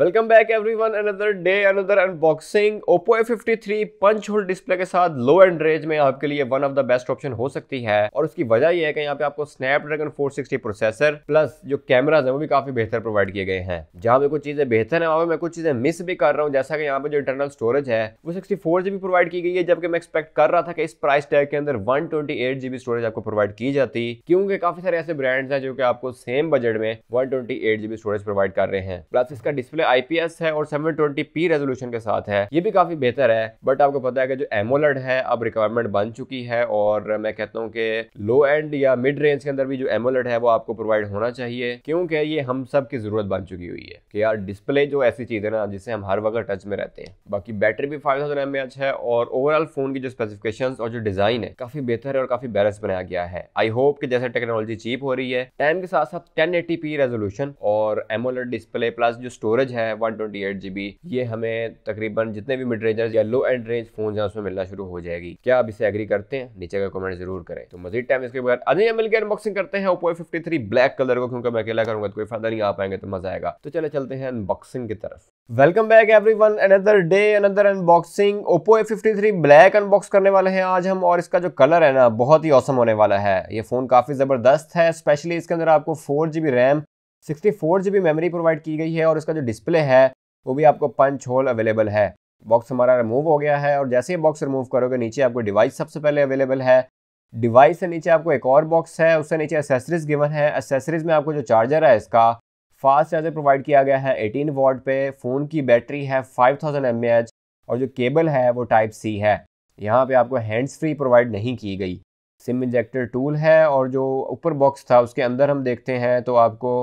welcome back everyone another day another unboxing Oppo three punch hole display के साथ low end range में आपके लिए one of the best option हो सकती है और उसकी वजह यह है कि यहाँ पे आपको स्नैपड्रैगन 460 प्रोसेसर प्लस जो कैमराज है वो भी काफी बेहतर प्रोवाइड किए गए हैं जहाँ पे कुछ चीजें बेहतर है वहाँ मैं कुछ चीजें मिस भी कर रहा हूँ जैसा कि यहाँ पे जो इंटरनल स्टोरेज है वो सिक्सटी फोर बी प्रोवाइड की गई है जबकि मैं एक्सपेक्ट कर रहा था कि इस प्राइस टैग के अंदर one twenty eight B storage आपको प्रोवाइड की जाती क्योंकि काफी सारे ऐसे ब्रांड्स हैं जो कि आपको सेम बजट में one twenty eight GB storage provide कर रहे हैं प्लस इसका डिस्प्ले में आईपीएस है और 720p रेजोल्यूशन के साथ है ये भी काफी बेहतर है बट आपको पता है कि जो एमोलड है अब रिक्वायरमेंट बन चुकी है और मैं कहता हूँ कि लो एंड या मिड रेंज के अंदर भी जो एमोलड है वो आपको प्रोवाइड होना चाहिए क्योंकि ये हम सब की जरूरत बन चुकी हुई है कि यार डिस्प्ले जो ऐसी चीज है ना जिससे हम हर वक्त टच में रहते हैं बाकी बैटरी भी फाइव थाउजेंड है और ओवरऑल फोन की जो स्पेसिफिकेशन और जो डिजाइन है काफी बेहतर है और काफी बैलेंस बनाया गया है आई होप कि जैसे टेक्नोलॉजी चीप हो रही है टाइम के साथ साथ टेन रेजोल्यूशन और एमोलड डिस्प्ले प्लस जो स्टोरेज है one twenty eight G B ये हमें तकरीबन जितने भी मिड रेंजर या लो एंड रेंज फोन है उसमें मिलना शुरू हो जाएगी क्या आप इसे एग्री करते हैं नीचे का कमेंट जरूर करें तो मजीद टाइम इसके बाद अजय मिल के अनबॉक्सिंग करते हैं Oppo fifty three black colour को क्योंकि मैं अकेला करूंगा तो कोई फायदा नहीं आ पाएंगे तो मजा आएगा तो चले चलते हैं अनबॉक्सिंग की तरफ welcome back everyone another day another unboxing Oppo three black unbox करने वाले हैं आज हम और इसका जो कलर है ना बहुत ही औसम होने वाला है ये फ़ोन काफ़ी ज़बरदस्त है स्पेशली इसके अंदर आपको four G B RAM sixty four G B memory provide की गई है और इसका जो डिस्प्ले है वो भी आपको पंच होल अवेलेबल है बॉक्स हमारा रिमूव हो गया है और जैसे ही बॉक्स रिमूव करोगे नीचे आपको डिवाइस सबसे पहले अवेलेबल है डिवाइस से नीचे आपको एक और बॉक्स है उससे नीचे एसेसरीज गिवन है एसेसरीज में आपको जो चार्जर है इसका फास्ट चार्जर प्रोवाइड किया गया है 18 वॉट पे फ़ोन की बैटरी है 5000 थाउजेंड और जो केबल है वो टाइप सी है यहाँ पे आपको हैंड्स फ्री प्रोवाइड नहीं की गई सिम इंजेक्टर टूल है और जो ऊपर बॉक्स था उसके अंदर हम देखते हैं तो आपको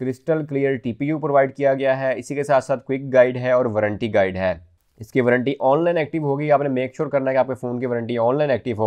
क्रिस्टल क्लियर टीपीयू प्रोवाइड किया गया है इसी के साथ साथ क्विक गाइड है और वारंटी गाइड है इसकी वारंटी ऑनलाइन एक्टिव होगी आपने मेक श्योर करना है कि आपके फ़ोन की वारंटी ऑनलाइन एक्टिव हो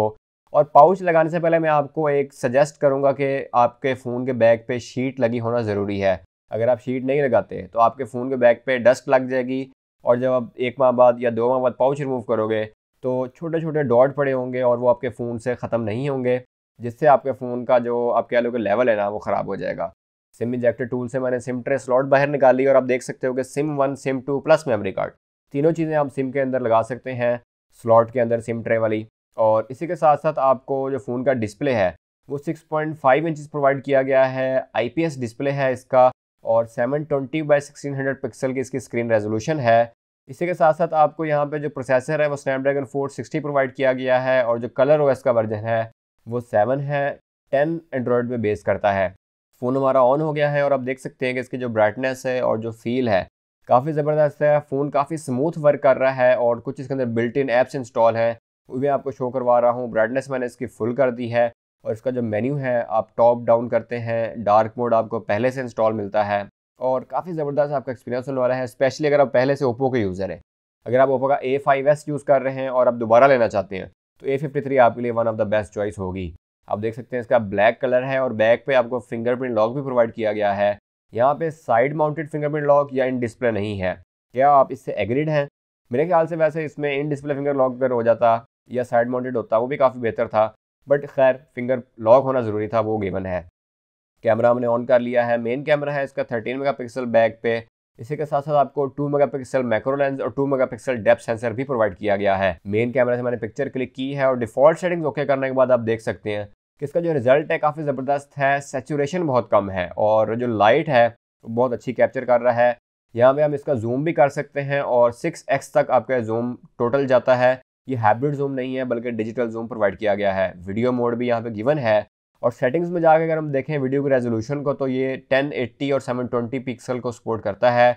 और पाउच लगाने से पहले मैं आपको एक सजेस्ट करूंगा कि आपके फ़ोन के बैग पे शीट लगी होना ज़रूरी है अगर आप शीट नहीं लगाते तो आपके फ़ोन के बैग पे डस्ट लग जाएगी और जब आप एक माह बाद या दो माह बाद पाउच रिमूव करोगे तो छोटे छोटे डॉट पड़े होंगे और वो आपके फ़ोन से ख़त्म नहीं होंगे जिससे आपके फ़ोन का जो आप कह लो कि लेवल है ना वो ख़राब हो जाएगा सिम इंजेक्टर टूल से मैंने सिम ट्रे स्लॉट बाहर निकाली और आप देख सकते हो कि SIM one SIM two plus memory card तीनों चीज़ें आप सिम के अंदर लगा सकते हैं स्लॉट के अंदर सिम ट्रे वाली और इसी के साथ साथ आपको जो फ़ोन का डिस्प्ले है वो 6.5 पॉइंट प्रोवाइड किया गया है आई डिस्प्ले है इसका और 720 ट्वेंटी बाई सिक्सटीन पिक्सल की इसकी स्क्रीन रेजोलूशन है इसी के साथ साथ आपको यहाँ पर जो प्रोसेसर है वो स्नैपड्रैगन फोर प्रोवाइड किया गया है और जो कलर ओएस का वर्जन है वो सेवन है टेन एंड्रॉयड में बेस करता है फ़ोन हमारा ऑन हो गया है और आप देख सकते हैं कि इसकी जो ब्राइटनेस है और जो फील है काफ़ी ज़बरदस्त है फ़ोन काफ़ी स्मूथ वर्क कर रहा है और कुछ इसके अंदर बिल्ट इन ऐप्स इंस्टॉल हैं वो भी आपको शो करवा रहा हूँ ब्राइटनेस मैंने इसकी फुल कर दी है और इसका जो मेन्यू है आप टॉप डाउन करते हैं डार्क मोड आपको पहले से इंस्टॉल मिलता है और काफ़ी ज़बरदस्त आपका एक्सपीरियंस होने वाला है स्पेशली अगर आप पहले से ओप्पो के यूज़र हैं अगर आप ओप्पो का ए फाइव यूज़ कर रहे हैं और आप दोबारा लेना चाहते हैं तो ए फिफ्टी थ्री आपके लिए one of the best choice होगी आप देख सकते हैं इसका ब्लैक कलर है और बैक पे आपको फिंगरप्रिंट लॉक भी प्रोवाइड किया गया है यहाँ पे साइड माउंटेड फिंगरप्रिंट लॉक या इन डिस्प्ले नहीं है क्या आप इससे एग्रीड हैं मेरे ख्याल से वैसे इसमें इन डिस्प्ले फिंगर लॉक अगर हो जाता या साइड माउंटेड होता वो भी काफ़ी बेहतर था बट खैर फिंगर लॉक होना ज़रूरी था वो गिवन है कैमरा हमने ऑन कर लिया है मेन कैमरा है इसका थर्टीन मेगा बैक पे इसी के साथ साथ आपको 2 मेगापिक्सल मैक्रो लेंस और 2 मेगापिक्सल डेप्थ सेंसर भी प्रोवाइड किया गया है मेन कैमरा से मैंने पिक्चर क्लिक की है और डिफॉल्ट सेटिंग्स ओके करने के बाद आप देख सकते हैं कि इसका जो रिजल्ट है काफ़ी ज़बरदस्त है सेचुरेशन बहुत कम है और जो लाइट है बहुत अच्छी कैप्चर कर रहा है यहाँ पे हम इसका जूम भी कर सकते हैं और सिक्स तक आपका जूम टोटल जाता है ये हाइब्रिड जूम नहीं है बल्कि डिजिटल जूम प्रोवाइड किया गया है वीडियो मोड भी यहाँ पे गिवन है और सेटिंग्स में जाकर अगर हम देखें वीडियो के रेजोल्यूशन को तो ये 1080 और 720 पिक्सल को सपोर्ट करता है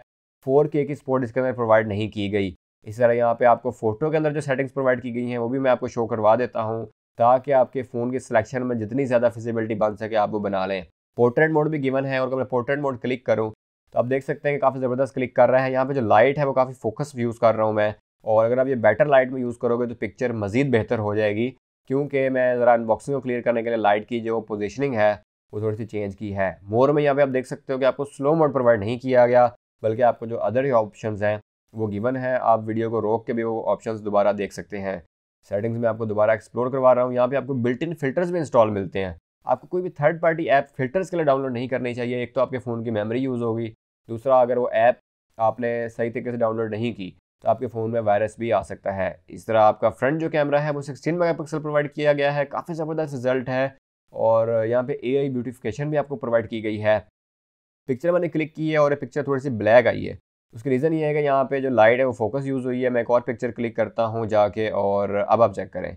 4K की सपोर्ट इसके अंदर प्रोवाइड नहीं की गई इस तरह यहाँ पे आपको फ़ोटो के अंदर जो सेटिंग्स प्रोवाइड की गई हैं वो भी मैं आपको शो करवा देता हूँ ताकि आपके फ़ोन के सिलेक्शन में जितनी ज़्यादा फिजिबिलिटी बन सके आप वो बना लें पोर्ट्रेट मोड भी गिवन है और अगर मैं पोर्ट्रेट मोड क्लिक करूँ तो आप देख सकते हैं कि काफ़ी ज़बरदस्त क्लिक कर रहा है यहाँ पर जो लाइट है वो काफ़ी फोकस यूज़ कर रहा हूँ मैं और अगर आप ये बेटर लाइट में यूज़ करोगे तो पिक्चर मज़ीद बेहतर हो जाएगी क्योंकि मैं ज़रा अनबॉक्सिंग को क्लियर करने के लिए लाइट की जो पोजिशनिंग है वो थोड़ी सी चेंज की है मोर में यहाँ पे आप देख सकते हो कि आपको स्लो मोड प्रोवाइड नहीं किया गया बल्कि आपको जो अदर ऑप्शन हैं वो गिवन है आप वीडियो को रोक के भी वो ऑप्शन दोबारा देख सकते हैं सेटिंग्स में आपको दोबारा एक्सप्लोर करवा रहा हूँ यहाँ पे आपको बिल्ट इन फिल्टर्स भी इंस्टॉल मिलते हैं आपको कोई भी थर्ड पार्टी ऐप फिल्टर्स के लिए डाउनलोड नहीं करनी चाहिए एक तो आपके फ़ोन की मेमोरी यूज़ होगी दूसरा अगर वो ऐप आपने सही तरीके से डाउनलोड नहीं की तो आपके फ़ोन में वायरस भी आ सकता है इस तरह आपका फ्रंट जो कैमरा है वो सिक्सटीन मेगा प्रोवाइड किया गया है काफ़ी ज़बरदस्त रिजल्ट है और यहाँ पे ए आई ब्यूटिफिकेशन भी आपको प्रोवाइड की गई है पिक्चर मैंने क्लिक की है और ये पिक्चर थोड़ी सी ब्लैक आई है उसका रीज़न ये है कि यहाँ पे जो लाइट है वो फोकस यूज़ हुई है मैं एक और पिक्चर क्लिक करता हूँ जाके और अब आप चेक करें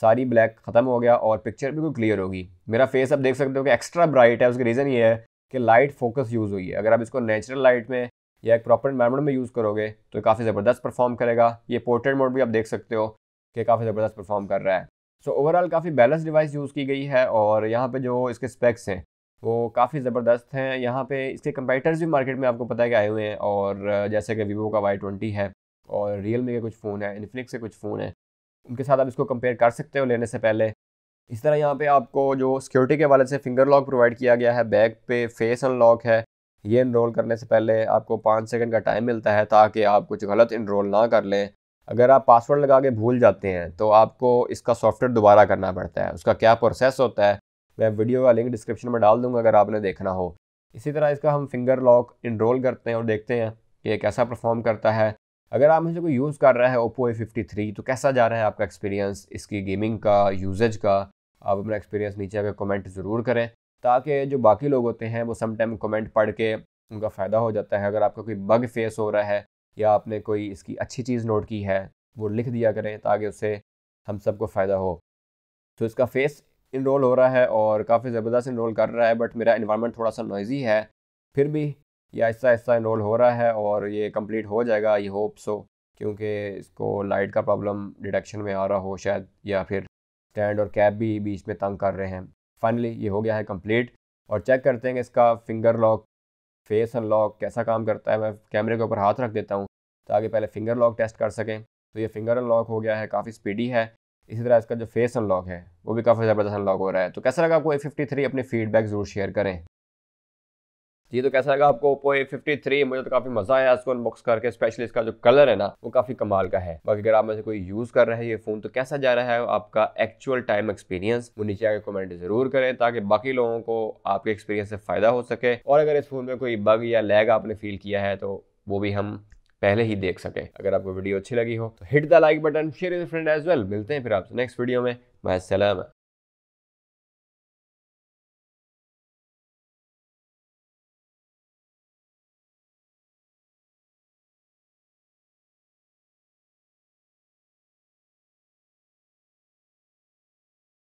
सारी ब्लैक ख़त्म हो गया और पिक्चर बिल्कुल क्लियर होगी मेरा फेस आप देख सकते हो कि एक्स्ट्रा ब्राइट है उसका रीज़न ये है कि लाइट फोकस यूज़ हुई है अगर आप इसको नेचुरल लाइट में या एक प्रॉपर इन्वायरमेंट में यूज़ करोगे तो काफ़ी ज़बरदस्त परफॉर्म करेगा ये पोर्ट्रेट मोड भी आप देख सकते हो कि काफ़ी ज़बरदस्त परफॉर्म कर रहा है सो ओवरऑल काफ़ी बैलेंस डिवाइस यूज़ की गई है और यहाँ पर जो इसके स्पेक्स हैं वो काफ़ी ज़बरदस्त हैं यहाँ पे इसके कंपेटर्स भी मार्केट में आपको पता है कि आए हुए हैं और जैसे कि वीवो का वाई ट्वेंटी है और रियल मी के कुछ फ़ोन है इन्फिनिक्स के कुछ फ़ोन है उनके साथ आप इसको कंपेयर कर सकते हो लेने से पहले इस तरह यहाँ पे आपको जो सिक्योरिटी के वाले से फिंगर लॉक प्रोवाइड किया गया है बैक पे फेस अनलॉक है ये इनरोल करने से पहले आपको पाँच सेकंड का टाइम मिलता है ताकि आप कुछ गलत इनरोल ना कर लें अगर आप पासवर्ड लगा के भूल जाते हैं तो आपको इसका सॉफ्टवेयर दोबारा करना पड़ता है उसका क्या प्रोसेस होता है मैं वीडियो का लिंक डिस्क्रिप्शन में डाल दूँगा अगर आपने देखना हो इसी तरह इसका हम फिंगर लॉक इनरोल करते हैं और देखते हैं कि ये कैसा परफॉर्म करता है अगर आप मुझे कोई यूज़ कर रहा है ओप्पो ए फिफ्टी थ्री तो कैसा जा रहा है आपका एक्सपीरियंस इसकी गेमिंग का यूजेज का आप अपना एक्सपीरियंस नीचे आकर कमेंट ज़रूर करें ताकि जो बाकी लोग होते हैं वो समटाइम कमेंट पढ़ के उनका फ़ायदा हो जाता है अगर आपका कोई बग फेस हो रहा है या आपने कोई इसकी अच्छी चीज़ नोट की है वो लिख दिया करें ताकि उससे हम सबको फ़ायदा हो तो इसका फेस इनरोल हो रहा है और काफ़ी ज़बरदस्त इनरोल कर रहा है बट मेरा इन्वायरमेंट थोड़ा सा नॉइजी है फिर भी ये आहिस्ता आहिस्ता इनरोल हो रहा है और ये कम्प्लीट हो जाएगा आई होप सो क्योंकि इसको लाइट का प्रॉब्लम डिटेक्शन में आ रहा हो शायद या फिर स्टैंड और कैब भी बीच में तंग कर रहे हैं फाइनली ये हो गया है कंप्लीट और चेक करते हैं इसका फिंगर लॉक फेस अनलॉक कैसा काम करता है मैं कैमरे के ऊपर हाथ रख देता हूँ ताकि पहले फिंगर लॉक टेस्ट कर सकें तो ये फिंगर अनलॉक हो गया है काफ़ी स्पीडी है इसी तरह इसका जो फेस अनलॉक है वो भी काफ़ी ज़बरदस्त अनलॉक हो रहा है तो कैसा लगा आपको ए फिफ्टी थ्री अपनी फीडबैक ज़रूर शेयर करें जी तो कैसा लगा आपको ओप्पो ए फिफ्टी थ्री मुझे तो काफी मजा आया इसको अनबॉक्स करके स्पेशली इसका जो कलर है ना वो काफी कमाल का है बाकी अगर आप में से कोई यूज कर रहा है ये फोन तो कैसा जा रहा है आपका एक्चुअल टाइम एक्सपीरियंस वो नीचे आगे कमेंट जरूर करें ताकि बाकी लोगों को आपके एक्सपीरियंस से फायदा हो सके और अगर इस फोन में कोई बग या लैग आपने फील किया है तो वो भी हम पहले ही देख सकें अगर आपको वीडियो अच्छी लगी हो तो hit the like button share friend as well मिलते हैं फिर आपसे नेक्स्ट वीडियो में मैं सलाम